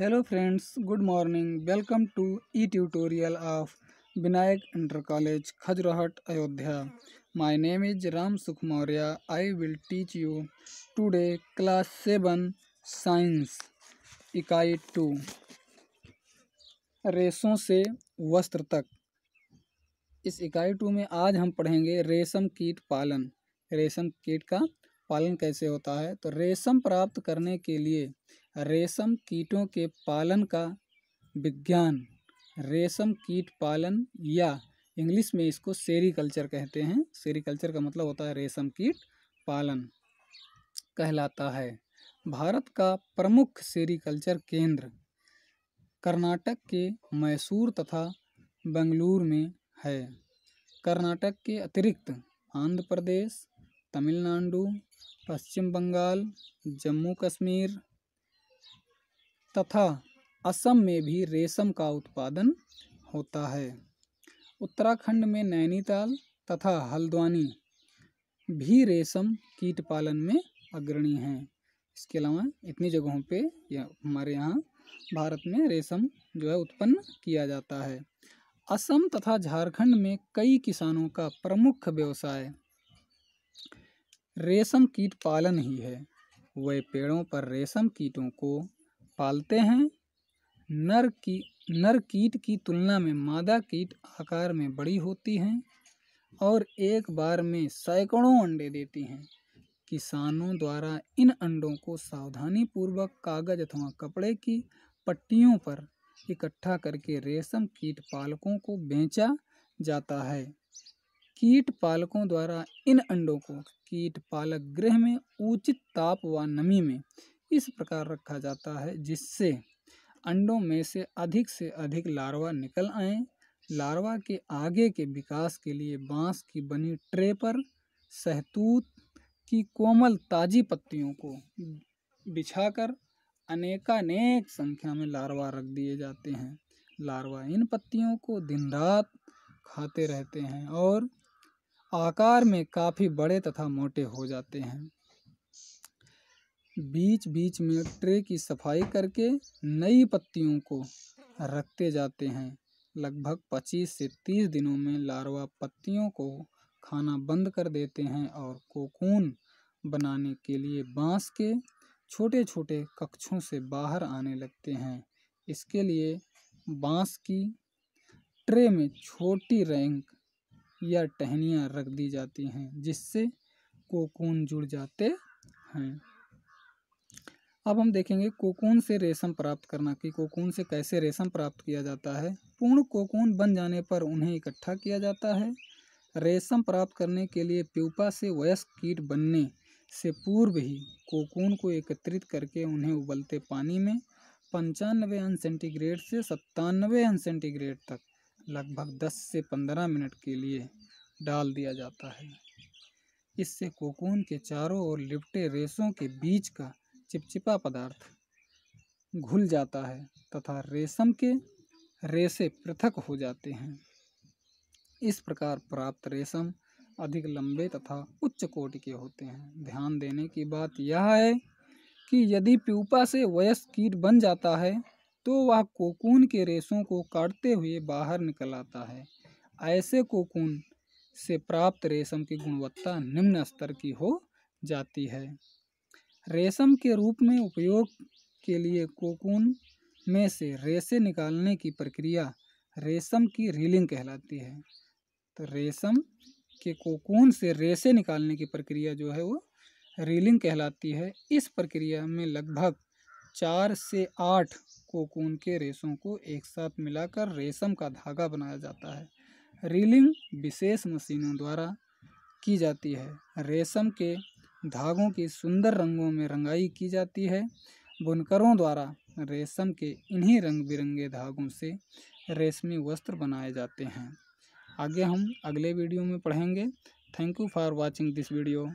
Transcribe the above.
hello friends good morning welcome to e tutorial of Vinayak inter college Khajrahat Ayodhya my name is Ram Sukh Maurya I will teach you today class seven science इकाई two रेशों से वस्त्र तक इस इकाई to में आज हम पढ़ेंगे रेशम कीट पालन रेशम कीट का पालन कैसे होता है तो रेशम प्राप्त करने के लिए रेशम कीटों के पालन का विज्ञान रेशम कीट पालन या इंग्लिश में इसको सेरिकल्चर कहते हैं सेरीकल्चर का मतलब होता है रेशम कीट पालन कहलाता है भारत का प्रमुख सेरिकल्चर केंद्र कर्नाटक के मैसूर तथा बंगलूर में है कर्नाटक के अतिरिक्त आंध्र प्रदेश तमिलनाडु पश्चिम बंगाल जम्मू कश्मीर तथा असम में भी रेशम का उत्पादन होता है उत्तराखंड में नैनीताल तथा हल्द्वानी भी रेशम कीट पालन में अग्रणी हैं इसके अलावा इतनी जगहों पे या हमारे यहाँ भारत में रेशम जो है उत्पन्न किया जाता है असम तथा झारखंड में कई किसानों का प्रमुख व्यवसाय रेशम कीट पालन ही है वे पेड़ों पर रेशम कीटों को पालते हैं नर की नर कीट की तुलना में मादा कीट आकार में बड़ी होती हैं और एक बार में सैकड़ों अंडे देती हैं किसानों द्वारा इन अंडों को सावधानी पूर्वक कागज अथवा कपड़े की पट्टियों पर इकट्ठा करके रेशम कीट पालकों को बेचा जाता है कीट पालकों द्वारा इन अंडों को कीट पालक गृह में उचित ताप व नमी में इस प्रकार रखा जाता है जिससे अंडों में से अधिक से अधिक लार्वा निकल आए लार्वा के आगे के विकास के लिए बांस की बनी ट्रे पर सहतूत की कोमल ताजी पत्तियों को बिछाकर अनेकानेक संख्या में लार्वा रख दिए जाते हैं लार्वा इन पत्तियों को दिन रात खाते रहते हैं और आकार में काफ़ी बड़े तथा मोटे हो जाते हैं बीच बीच में ट्रे की सफाई करके नई पत्तियों को रखते जाते हैं लगभग 25 से 30 दिनों में लार्वा पत्तियों को खाना बंद कर देते हैं और कोकून बनाने के लिए बांस के छोटे छोटे कक्षों से बाहर आने लगते हैं इसके लिए बांस की ट्रे में छोटी रैंक या टहनियाँ रख दी जाती हैं जिससे कोकून जुड़ जाते हैं अब हम देखेंगे कोकून से रेशम प्राप्त करना कि कोकून से कैसे रेशम प्राप्त किया जाता है पूर्ण कोकून बन जाने पर उन्हें इकट्ठा किया जाता है रेशम प्राप्त करने के लिए प्यूपा से वयस्क कीट बनने से पूर्व ही कोकून को एकत्रित करके उन्हें उबलते पानी में पंचानवे अंश सेंटीग्रेड से सत्तानवे अंश सेंटीग्रेड तक लगभग 10 से 15 मिनट के लिए डाल दिया जाता है इससे कोकून के चारों ओर लिपटे रेशों के बीच का चिपचिपा पदार्थ घुल जाता है तथा रेशम के रेशे पृथक हो जाते हैं इस प्रकार प्राप्त रेशम अधिक लंबे तथा उच्च कोटि के होते हैं ध्यान देने की बात यह है कि यदि प्यूपा से वयस्क कीट बन जाता है तो वह कोकून के रेशों को काटते हुए बाहर निकल आता है ऐसे कोकून से प्राप्त रेशम की गुणवत्ता निम्न स्तर की हो जाती है रेशम के रूप में उपयोग के लिए कोकून में से रेशे निकालने की प्रक्रिया रेशम की रीलिंग कहलाती है तो रेशम के कोकून से रेशे निकालने की प्रक्रिया जो है वो रीलिंग कहलाती है इस प्रक्रिया में लगभग चार से आठ कोकून के रेशों को एक साथ मिलाकर रेशम का धागा बनाया जाता है रीलिंग विशेष मशीनों द्वारा की जाती है रेशम के धागों की सुंदर रंगों में रंगाई की जाती है बुनकरों द्वारा रेशम के इन्हीं रंग बिरंगे धागों से रेशमी वस्त्र बनाए जाते हैं आगे हम अगले वीडियो में पढ़ेंगे thank you for watching this video